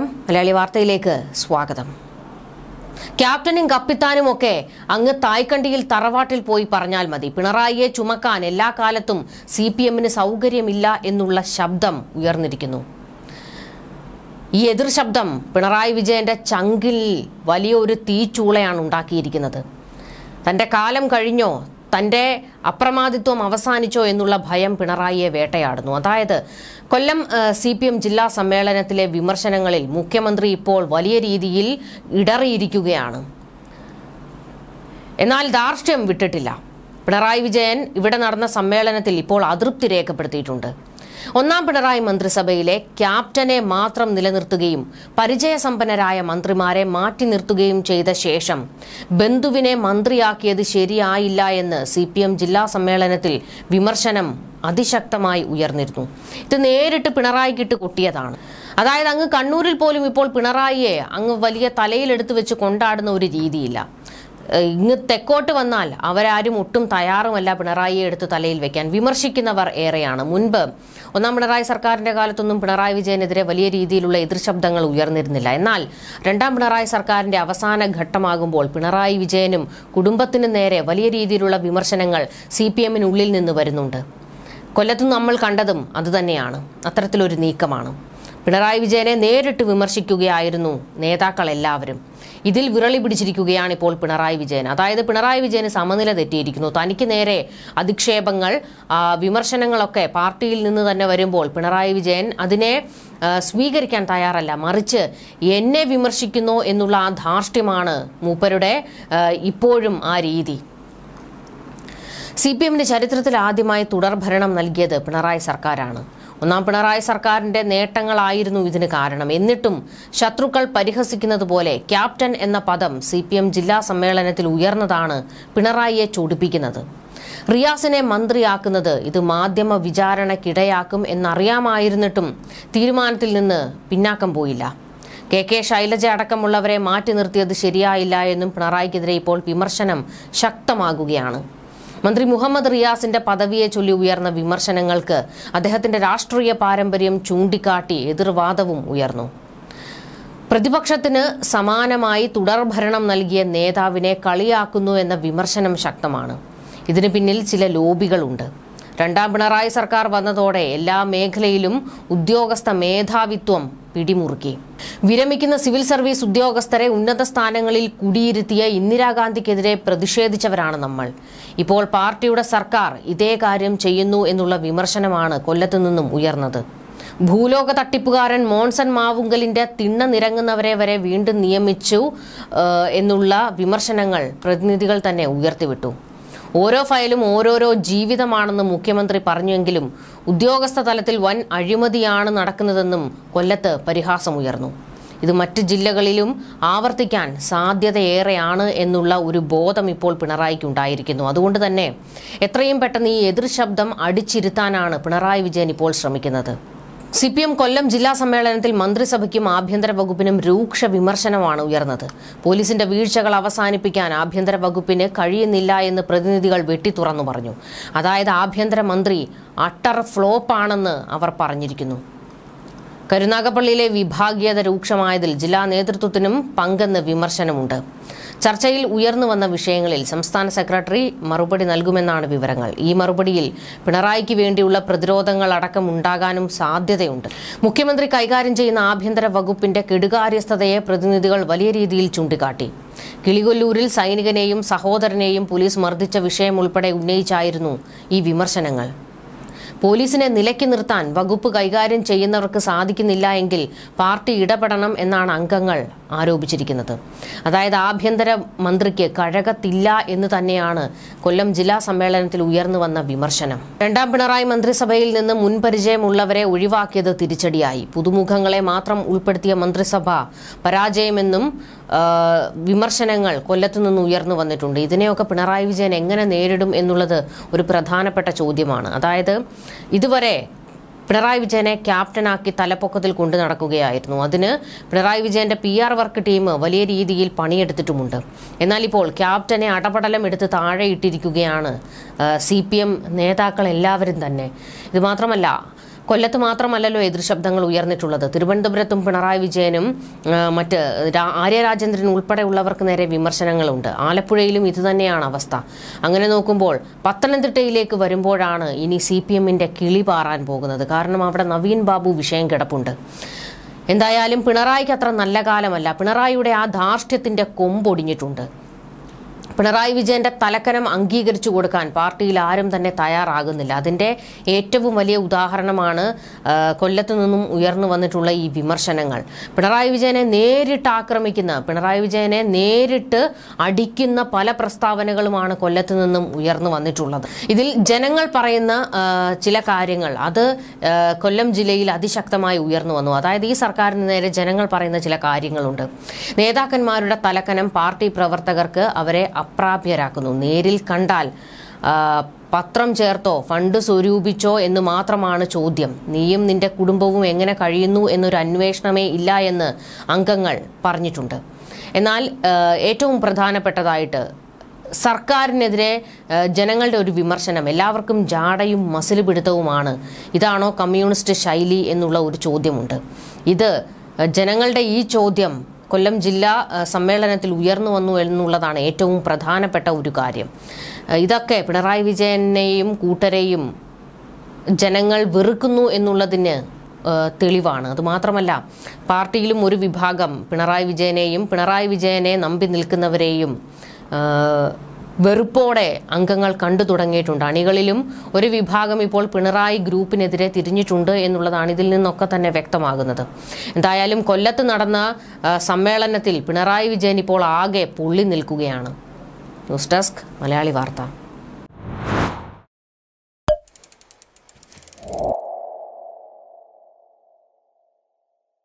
മലയാളി വാർത്തയിലേക്ക് സ്വാഗതം ക്യാപ്റ്റനും കപ്പിത്താനും ഒക്കെ അങ്ങ് തായ്ക്കണ്ടിയിൽ തറവാട്ടിൽ പോയി പറഞ്ഞാൽ മതി പിണറായിയെ ചുമക്കാൻ എല്ലാ കാലത്തും സി പി എമ്മിന് സൗകര്യമില്ല എന്നുള്ള ശബ്ദം ഉയർന്നിരിക്കുന്നു ഈ എതിർ ശബ്ദം പിണറായി വിജയന്റെ ചങ്കിൽ വലിയൊരു തീച്ചൂളയാണ് ഉണ്ടാക്കിയിരിക്കുന്നത് തന്റെ കാലം കഴിഞ്ഞോ തൻ്റെ അപ്രമാദിത്വം അവസാനിച്ചോ എന്നുള്ള ഭയം പിണറായിയെ വേട്ടയാടുന്നു അതായത് കൊല്ലം സി പി എം ജില്ലാ സമ്മേളനത്തിലെ വിമർശനങ്ങളിൽ മുഖ്യമന്ത്രി ഇപ്പോൾ വലിയ രീതിയിൽ ഇടറിയിരിക്കുകയാണ് എന്നാൽ ധാർഷ്ട്യം വിട്ടിട്ടില്ല പിണറായി വിജയൻ ഇവിടെ നടന്ന സമ്മേളനത്തിൽ ഇപ്പോൾ അതൃപ്തി രേഖപ്പെടുത്തിയിട്ടുണ്ട് ഒന്നാം പിണറായി മന്ത്രിസഭയിലെ ക്യാപ്റ്റനെ മാത്രം നിലനിർത്തുകയും പരിചയസമ്പന്നരായ മന്ത്രിമാരെ മാറ്റി നിർത്തുകയും ചെയ്ത ശേഷം ബന്ധുവിനെ മന്ത്രിയാക്കിയത് ശരിയായില്ല എന്ന് സി ജില്ലാ സമ്മേളനത്തിൽ വിമർശനം അതിശക്തമായി ഉയർന്നിരുന്നു ഇത് നേരിട്ട് പിണറായിക്കിട്ട് കൊട്ടിയതാണ് അതായത് അങ്ങ് കണ്ണൂരിൽ പോലും ഇപ്പോൾ പിണറായിയെ അങ്ങ് വലിയ തലയിലെടുത്ത് വെച്ച് കൊണ്ടാടുന്ന ഒരു രീതിയില്ല ഇങ്ങ് തെക്കോട്ട് വന്നാൽ അവരാരും ഒട്ടും തയ്യാറുമല്ല പിണറായിയെ എടുത്ത് തലയിൽ വെക്കാൻ വിമർശിക്കുന്നവർ ഏറെയാണ് മുൻപ് ഒന്നാം പിണറായി സർക്കാരിന്റെ കാലത്തൊന്നും പിണറായി വിജയനെതിരെ വലിയ രീതിയിലുള്ള എതിർശബ്ദങ്ങൾ ഉയർന്നിരുന്നില്ല എന്നാൽ രണ്ടാം പിണറായി സർക്കാരിന്റെ അവസാന ഘട്ടമാകുമ്പോൾ പിണറായി വിജയനും കുടുംബത്തിനും നേരെ വലിയ രീതിയിലുള്ള വിമർശനങ്ങൾ സി പി എമ്മിനുള്ളിൽ നിന്ന് വരുന്നുണ്ട് കൊല്ലത്ത് നമ്മൾ കണ്ടതും അതുതന്നെയാണ് അത്തരത്തിലൊരു നീക്കമാണ് പിണറായി വിജയനെ നേരിട്ട് വിമർശിക്കുകയായിരുന്നു നേതാക്കളെല്ലാവരും ഇതിൽ വിരളി പിടിച്ചിരിക്കുകയാണ് ഇപ്പോൾ പിണറായി വിജയൻ അതായത് പിണറായി വിജയന് സമനില തെറ്റിയിരിക്കുന്നു തനിക്ക് നേരെ അധിക്ഷേപങ്ങൾ വിമർശനങ്ങളൊക്കെ പാർട്ടിയിൽ നിന്ന് തന്നെ വരുമ്പോൾ പിണറായി വിജയൻ അതിനെ സ്വീകരിക്കാൻ തയ്യാറല്ല മറിച്ച് എന്നെ വിമർശിക്കുന്നു എന്നുള്ള ആ ധാർഷ്ട്യമാണ് മൂപ്പരുടെ ഇപ്പോഴും ആ രീതി സി പി എമ്മിന്റെ ചരിത്രത്തിൽ ആദ്യമായി തുടർഭരണം നൽകിയത് പിണറായി സർക്കാരാണ് ഒന്നാം പിണറായി സർക്കാരിന്റെ നേട്ടങ്ങളായിരുന്നു ഇതിന് കാരണം എന്നിട്ടും ശത്രുക്കൾ പരിഹസിക്കുന്നത് പോലെ ക്യാപ്റ്റൻ എന്ന പദം സി ജില്ലാ സമ്മേളനത്തിൽ ഉയർന്നതാണ് പിണറായിയെ ചൂടിപ്പിക്കുന്നത് റിയാസിനെ മന്ത്രിയാക്കുന്നത് ഇത് മാധ്യമ വിചാരണക്കിടയാക്കും എന്നറിയാമായിരുന്നിട്ടും തീരുമാനത്തിൽ നിന്ന് പിന്നാക്കം പോയില്ല കെ കെ ശൈലജ അടക്കമുള്ളവരെ മാറ്റി നിർത്തിയത് ശരിയായില്ല എന്നും പിണറായിക്കെതിരെ ഇപ്പോൾ വിമർശനം ശക്തമാകുകയാണ് മന്ത്രി മുഹമ്മദ് റിയാസിന്റെ പദവിയെ ചൊല്ലി ഉയർന്ന വിമർശനങ്ങൾക്ക് അദ്ദേഹത്തിന്റെ രാഷ്ട്രീയ പാരമ്പര്യം ചൂണ്ടിക്കാട്ടി എതിർവാദവും ഉയർന്നു പ്രതിപക്ഷത്തിന് സമാനമായി തുടർഭരണം നൽകിയ നേതാവിനെ കളിയാക്കുന്നു എന്ന വിമർശനം ശക്തമാണ് ഇതിനു പിന്നിൽ ചില ലോബികളുണ്ട് രണ്ടാം പിണറായി സർക്കാർ വന്നതോടെ എല്ലാ മേഖലയിലും ഉദ്യോഗസ്ഥ മേധാവിത്വം പിടിമുറുക്കി വിരമിക്കുന്ന സിവിൽ സർവീസ് ഉദ്യോഗസ്ഥരെ ഉന്നത സ്ഥാനങ്ങളിൽ കുടിയിരുത്തിയ ഇന്ദിരാഗാന്ധിക്കെതിരെ പ്രതിഷേധിച്ചവരാണ് നമ്മൾ ഇപ്പോൾ പാർട്ടിയുടെ സർക്കാർ ഇതേ കാര്യം ചെയ്യുന്നു എന്നുള്ള വിമർശനമാണ് കൊല്ലത്തു നിന്നും ഉയർന്നത് ഭൂലോക തട്ടിപ്പുകാരൻ മോൺസൺ മാവുങ്കലിന്റെ തിണ്ണ നിരങ്ങുന്നവരെ വരെ വീണ്ടും നിയമിച്ചു എന്നുള്ള വിമർശനങ്ങൾ പ്രതിനിധികൾ തന്നെ ഉയർത്തിവിട്ടു ഓരോ ഫയലും ഓരോരോ ജീവിതമാണെന്ന് മുഖ്യമന്ത്രി പറഞ്ഞുവെങ്കിലും ഉദ്യോഗസ്ഥ തലത്തിൽ വൻ അഴിമതിയാണ് നടക്കുന്നതെന്നും കൊല്ലത്ത് പരിഹാസമുയർന്നു ഇത് മറ്റ് ജില്ലകളിലും ആവർത്തിക്കാൻ സാധ്യതയേറെയാണ് എന്നുള്ള ഒരു ബോധം ഇപ്പോൾ പിണറായിക്കുണ്ടായിരിക്കുന്നു അതുകൊണ്ട് തന്നെ എത്രയും പെട്ടെന്ന് ഈ ശബ്ദം അടിച്ചിരുത്താനാണ് പിണറായി വിജയൻ ഇപ്പോൾ ശ്രമിക്കുന്നത് സി പി എം കൊല്ലം ജില്ലാ സമ്മേളനത്തിൽ മന്ത്രിസഭയ്ക്കും ആഭ്യന്തര വകുപ്പിനും രൂക്ഷ വിമർശനമാണ് ഉയർന്നത് പോലീസിന്റെ വീഴ്ചകൾ അവസാനിപ്പിക്കാൻ ആഭ്യന്തര വകുപ്പിന് കഴിയുന്നില്ല എന്ന് പ്രതിനിധികൾ വെട്ടിത്തുറന്നു പറഞ്ഞു അതായത് ആഭ്യന്തരമന്ത്രി അട്ടർ ഫ്ലോപ്പാണെന്ന് അവർ പറഞ്ഞിരിക്കുന്നു കരുനാഗപ്പള്ളിയിലെ വിഭാഗീയത രൂക്ഷമായതിൽ ജില്ലാ നേതൃത്വത്തിനും പങ്കെന്ന് വിമർശനമുണ്ട് ചർച്ചയിൽ ഉയർന്നു വന്ന വിഷയങ്ങളിൽ സംസ്ഥാന സെക്രട്ടറി മറുപടി നൽകുമെന്നാണ് വിവരങ്ങൾ ഈ മറുപടിയിൽ പിണറായിക്ക് വേണ്ടിയുള്ള പ്രതിരോധങ്ങൾ അടക്കം ഉണ്ടാകാനും സാധ്യതയുണ്ട് മുഖ്യമന്ത്രി കൈകാര്യം ചെയ്യുന്ന ആഭ്യന്തര വകുപ്പിന്റെ കെടുകാര്യസ്ഥതയെ പ്രതിനിധികൾ വലിയ രീതിയിൽ ചൂണ്ടിക്കാട്ടി കിളികൊല്ലൂരിൽ സൈനികനെയും സഹോദരനെയും പോലീസ് മർദ്ദിച്ച വിഷയം ഉൾപ്പെടെ ഉന്നയിച്ചായിരുന്നു ഈ വിമർശനങ്ങൾ പോലീസിനെ നിലയ്ക്ക് നിർത്താൻ വകുപ്പ് കൈകാര്യം ചെയ്യുന്നവർക്ക് സാധിക്കുന്നില്ല എങ്കിൽ പാർട്ടി ഇടപെടണം എന്നാണ് അംഗങ്ങൾ ആരോപിച്ചിരിക്കുന്നത് അതായത് ആഭ്യന്തര മന്ത്രിക്ക് കഴകത്തില്ല എന്ന് തന്നെയാണ് കൊല്ലം ജില്ലാ സമ്മേളനത്തിൽ ഉയർന്നു വന്ന വിമർശനം രണ്ടാം പിണറായി മന്ത്രിസഭയിൽ നിന്ന് മുൻപരിചയമുള്ളവരെ ഒഴിവാക്കിയത് തിരിച്ചടിയായി പുതുമുഖങ്ങളെ മാത്രം ഉൾപ്പെടുത്തിയ മന്ത്രിസഭ പരാജയമെന്നും വിമർശനങ്ങൾ കൊല്ലത്തു നിന്ന് ഉയർന്നു വന്നിട്ടുണ്ട് ഇതിനെയൊക്കെ പിണറായി വിജയൻ എങ്ങനെ നേരിടും എന്നുള്ളത് ഒരു പ്രധാനപ്പെട്ട ചോദ്യമാണ് അതായത് ഇതുവരെ പിണറായി വിജയനെ ക്യാപ്റ്റനാക്കി തലപ്പൊക്കത്തിൽ കൊണ്ടു നടക്കുകയായിരുന്നു അതിന് പിണറായി വിജയന്റെ പി ആർ വർക്ക് ടീം വലിയ രീതിയിൽ പണിയെടുത്തിട്ടുമുണ്ട് എന്നാൽ ഇപ്പോൾ ക്യാപ്റ്റനെ അടപടലം എടുത്ത് താഴെയിട്ടിരിക്കുകയാണ് സി പി എം നേതാക്കൾ എല്ലാവരും തന്നെ ഇത് മാത്രമല്ല കൊല്ലത്ത് മാത്രമല്ലല്ലോ എതിർശബ്ദങ്ങൾ ഉയർന്നിട്ടുള്ളത് തിരുവനന്തപുരത്തും പിണറായി വിജയനും മറ്റ് ആര്യ രാജേന്ദ്രൻ ഉൾപ്പെടെയുള്ളവർക്ക് നേരെ വിമർശനങ്ങളുണ്ട് ആലപ്പുഴയിലും ഇതുതന്നെയാണ് അവസ്ഥ അങ്ങനെ നോക്കുമ്പോൾ പത്തനംതിട്ടയിലേക്ക് വരുമ്പോഴാണ് ഇനി സി പി എമ്മിന്റെ കിളി പാറാൻ പോകുന്നത് കാരണം അവിടെ നവീൻ ബാബു വിഷയം കിടപ്പുണ്ട് എന്തായാലും പിണറായിക്ക് അത്ര നല്ല കാലമല്ല പിണറായിയുടെ ആ ധാർഷ്ട്യത്തിന്റെ കൊമ്പൊടിഞ്ഞിട്ടുണ്ട് പിണറായി വിജയന്റെ തലക്കനം അംഗീകരിച്ചു കൊടുക്കാൻ പാർട്ടിയിൽ ആരും തന്നെ തയ്യാറാകുന്നില്ല അതിന്റെ ഏറ്റവും വലിയ ഉദാഹരണമാണ് കൊല്ലത്തു നിന്നും ഉയർന്നു വന്നിട്ടുള്ള ഈ വിമർശനങ്ങൾ പിണറായി വിജയനെ നേരിട്ട് ആക്രമിക്കുന്ന പിണറായി വിജയനെ നേരിട്ട് അടിക്കുന്ന പല പ്രസ്താവനകളുമാണ് കൊല്ലത്തു നിന്നും ഉയർന്നു വന്നിട്ടുള്ളത് ഇതിൽ ജനങ്ങൾ പറയുന്ന ചില കാര്യങ്ങൾ അത് കൊല്ലം ജില്ലയിൽ അതിശക്തമായി ഉയർന്നു വന്നു അതായത് ഈ സർക്കാരിന് നേരെ ജനങ്ങൾ പറയുന്ന ചില കാര്യങ്ങളുണ്ട് നേതാക്കന്മാരുടെ തലക്കനം പാർട്ടി പ്രവർത്തകർക്ക് അവരെ അപ്രാപ്യരാക്കുന്നു നേരിൽ കണ്ടാൽ പത്രം ചേർത്തോ ഫണ്ട് സ്വരൂപിച്ചോ എന്ന് മാത്രമാണ് ചോദ്യം നീയും നിന്റെ കുടുംബവും എങ്ങനെ കഴിയുന്നു എന്നൊരു അന്വേഷണമേ ഇല്ല എന്ന് അംഗങ്ങൾ പറഞ്ഞിട്ടുണ്ട് എന്നാൽ ഏറ്റവും പ്രധാനപ്പെട്ടതായിട്ട് സർക്കാരിനെതിരെ ജനങ്ങളുടെ ഒരു വിമർശനം എല്ലാവർക്കും ജാടയും മസിൽ പിടുത്തവുമാണ് ഇതാണോ കമ്മ്യൂണിസ്റ്റ് ശൈലി എന്നുള്ള ഒരു ചോദ്യമുണ്ട് ഇത് ജനങ്ങളുടെ ഈ ചോദ്യം കൊല്ലം ജില്ലാ സമ്മേളനത്തിൽ ഉയർന്നു വന്നു എന്നുള്ളതാണ് ഏറ്റവും പ്രധാനപ്പെട്ട ഒരു കാര്യം ഇതൊക്കെ പിണറായി വിജയനെയും കൂട്ടരെയും ജനങ്ങൾ വെറുക്കുന്നു എന്നുള്ളതിന് തെളിവാണ് അതുമാത്രമല്ല പാർട്ടിയിലും ഒരു വിഭാഗം പിണറായി വിജയനെയും പിണറായി വിജയനെ നമ്പി നിൽക്കുന്നവരെയും വെറുപ്പോടെ അംഗങ്ങൾ കണ്ടു തുടങ്ങിയിട്ടുണ്ട് അണികളിലും ഒരു വിഭാഗം ഇപ്പോൾ പിണറായി ഗ്രൂപ്പിനെതിരെ തിരിഞ്ഞിട്ടുണ്ട് എന്നുള്ളതാണ് ഇതിൽ നിന്നൊക്കെ തന്നെ വ്യക്തമാകുന്നത് എന്തായാലും കൊല്ലത്ത് നടന്ന സമ്മേളനത്തിൽ പിണറായി വിജയൻ ഇപ്പോൾ ആകെ പുള്ളി നിൽക്കുകയാണ് ന്യൂസ് ഡെസ്ക് മലയാളി വാർത്ത